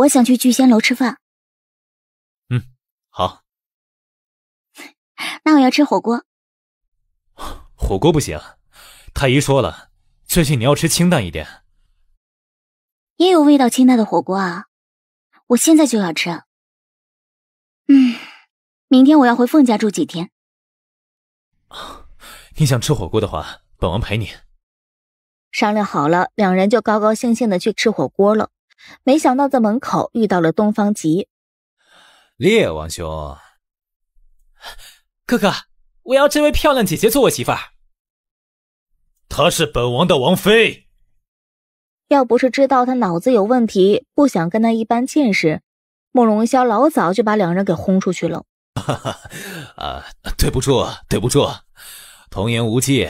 我想去聚仙楼吃饭。嗯，好。那我要吃火锅。火锅不行，太医说了，最近你要吃清淡一点。也有味道清淡的火锅啊！我现在就要吃。嗯，明天我要回凤家住几天。你想吃火锅的话，本王陪你。商量好了，两人就高高兴兴的去吃火锅了。没想到在门口遇到了东方极，烈王兄，哥哥，我要这位漂亮姐姐做我媳妇儿。她是本王的王妃。要不是知道他脑子有问题，不想跟他一般见识，慕容萧老早就把两人给轰出去了。哈哈，啊，对不住，对不住，童言无忌，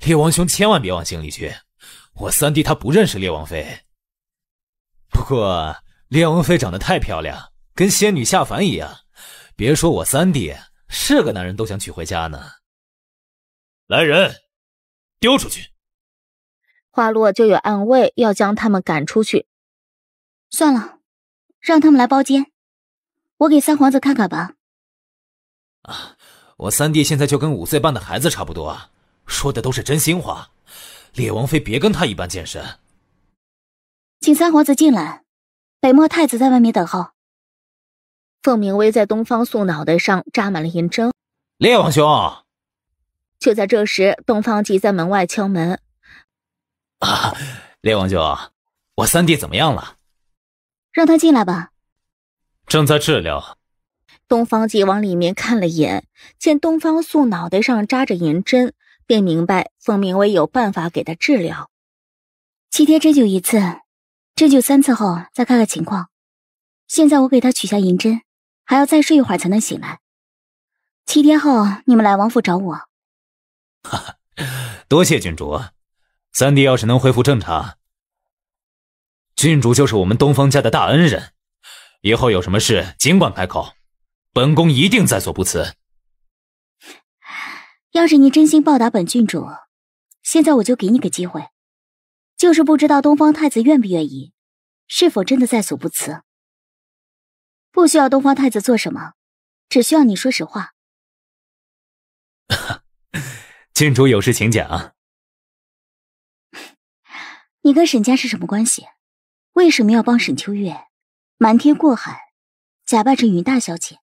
烈王兄千万别往心里去。我三弟他不认识烈王妃。不过，烈王妃长得太漂亮，跟仙女下凡一样。别说我三弟是个男人，都想娶回家呢。来人，丢出去！话落，就有暗卫要将他们赶出去。算了，让他们来包间，我给三皇子看看吧。啊，我三弟现在就跟五岁半的孩子差不多，说的都是真心话。烈王妃，别跟他一般见识。请三皇子进来。北漠太子在外面等候。凤鸣威在东方素脑袋上扎满了银针。烈王兄。就在这时，东方季在门外敲门。啊，烈王兄，我三弟怎么样了？让他进来吧。正在治疗。东方季往里面看了眼，见东方素脑袋上扎着银针，便明白凤鸣威有办法给他治疗。七天针灸一次。针灸三次后再看看情况。现在我给他取下银针，还要再睡一会儿才能醒来。七天后你们来王府找我。哈哈，多谢郡主。三弟要是能恢复正常，郡主就是我们东方家的大恩人。以后有什么事尽管开口，本宫一定在所不辞。要是你真心报答本郡主，现在我就给你个机会。就是不知道东方太子愿不愿意，是否真的在所不辞。不需要东方太子做什么，只需要你说实话。郡主有事请讲。你跟沈家是什么关系？为什么要帮沈秋月，瞒天过海，假扮成云大小姐？